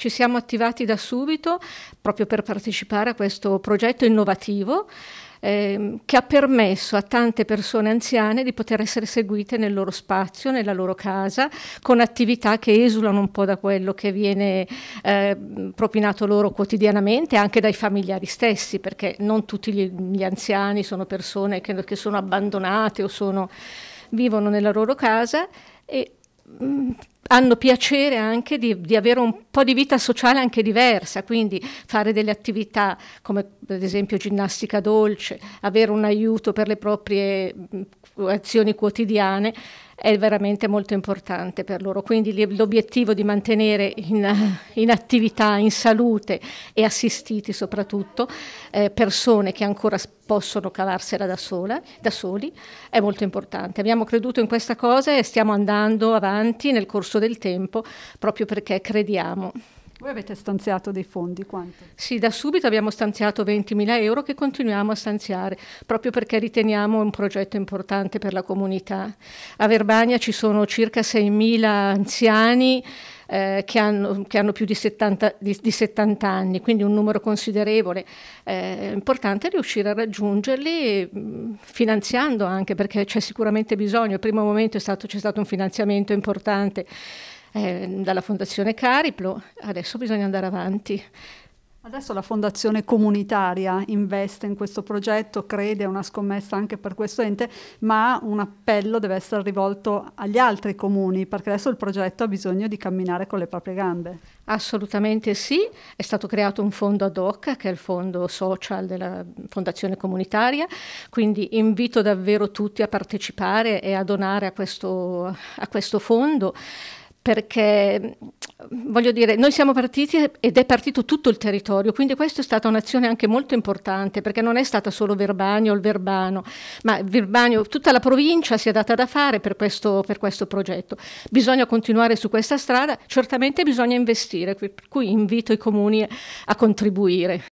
ci siamo attivati da subito proprio per partecipare a questo progetto innovativo ehm, che ha permesso a tante persone anziane di poter essere seguite nel loro spazio, nella loro casa, con attività che esulano un po' da quello che viene eh, propinato loro quotidianamente, anche dai familiari stessi, perché non tutti gli, gli anziani sono persone che, che sono abbandonate o sono, vivono nella loro casa. E, mh, hanno piacere anche di, di, avere un po' di vita sociale anche diversa, quindi fare delle attività come ad esempio ginnastica dolce, avere un aiuto per le proprie mm, azioni quotidiane è veramente molto importante per loro. Quindi l'obiettivo di mantenere in, in attività, in salute e assistiti soprattutto eh, persone che ancora possono cavarsela da, sola, da soli è molto importante. Abbiamo creduto in questa cosa e stiamo andando avanti nel corso corso del tempo proprio perché crediamo voi avete stanziato dei fondi, quanto? Sì, da subito abbiamo stanziato 20.000 euro che continuiamo a stanziare, proprio perché riteniamo un progetto importante per la comunità. A Verbania ci sono circa 6.000 anziani eh, che, hanno, che, hanno, più di 70, di, di 70, anni, quindi un numero considerevole. Eh, è importante riuscire a raggiungerli finanziando anche, perché c'è sicuramente bisogno. Al primo momento stato, c'è stato un finanziamento importante eh, dalla Fondazione Cariplo, adesso bisogna andare avanti. Adesso la Fondazione Comunitaria investe in questo progetto, crede, è una scommessa anche per questo ente, ma un appello deve essere rivolto agli altri comuni, perché adesso il progetto ha bisogno di camminare con le proprie gambe. Assolutamente sì, è stato creato un fondo ad hoc, che è il fondo social della Fondazione Comunitaria, quindi invito davvero tutti a partecipare e a donare a questo, a questo fondo perché voglio dire, noi siamo partiti ed è partito tutto il territorio, quindi questa è stata un'azione anche molto importante, perché non è stata solo Verbagno o il Verbano, ma Verbagno, tutta la provincia si è data da fare per questo, per questo progetto. Bisogna continuare su questa strada, certamente bisogna investire, per cui invito i comuni a contribuire.